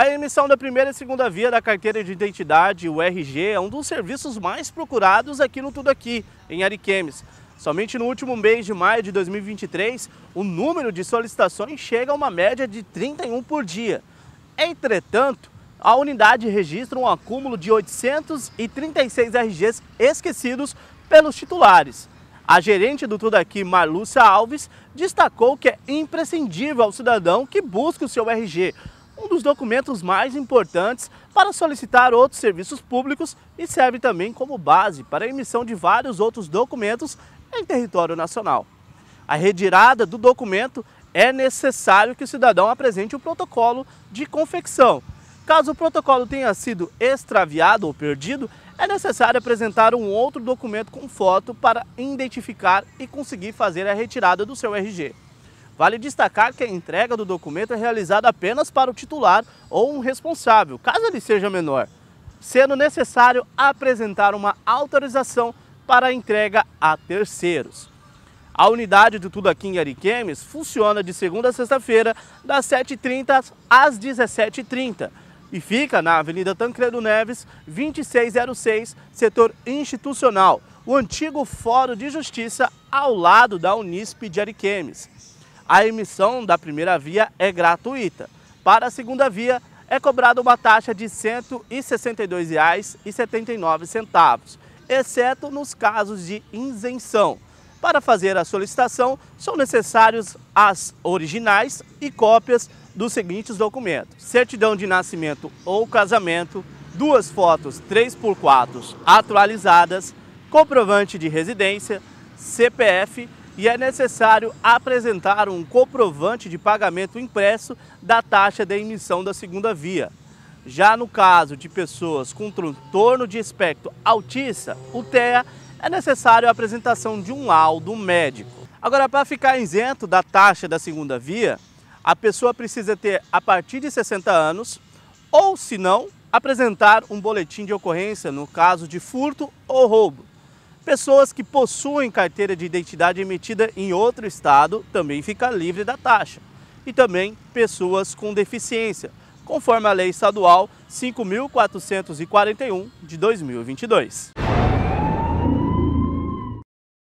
A emissão da primeira e segunda via da carteira de identidade, o RG, é um dos serviços mais procurados aqui no Tudo Aqui, em Ariquemes. Somente no último mês de maio de 2023, o número de solicitações chega a uma média de 31 por dia. Entretanto, a unidade registra um acúmulo de 836 RGs esquecidos pelos titulares. A gerente do Tudo Aqui, Marlúcia Alves, destacou que é imprescindível ao cidadão que busque o seu RG, um dos documentos mais importantes para solicitar outros serviços públicos e serve também como base para a emissão de vários outros documentos em território nacional. A retirada do documento é necessário que o cidadão apresente o protocolo de confecção. Caso o protocolo tenha sido extraviado ou perdido, é necessário apresentar um outro documento com foto para identificar e conseguir fazer a retirada do seu RG. Vale destacar que a entrega do documento é realizada apenas para o titular ou um responsável, caso ele seja menor, sendo necessário apresentar uma autorização para a entrega a terceiros. A unidade do Tudo aqui em Ariquemes funciona de segunda a sexta-feira, das 7h30 às 17h30 e fica na Avenida Tancredo Neves, 2606, setor institucional, o antigo Fórum de Justiça ao lado da Unisp de Ariquemes a emissão da primeira via é gratuita. Para a segunda via, é cobrada uma taxa de R$ 162,79, exceto nos casos de isenção. Para fazer a solicitação, são necessários as originais e cópias dos seguintes documentos: certidão de nascimento ou casamento, duas fotos 3x4 atualizadas, comprovante de residência, CPF e é necessário apresentar um comprovante de pagamento impresso da taxa de emissão da segunda via. Já no caso de pessoas com transtorno de espectro autista, o TEA, é necessário a apresentação de um laudo médico. Agora, para ficar isento da taxa da segunda via, a pessoa precisa ter a partir de 60 anos ou, se não, apresentar um boletim de ocorrência no caso de furto ou roubo. Pessoas que possuem carteira de identidade emitida em outro estado também fica livre da taxa. E também pessoas com deficiência, conforme a Lei Estadual 5.441 de 2022.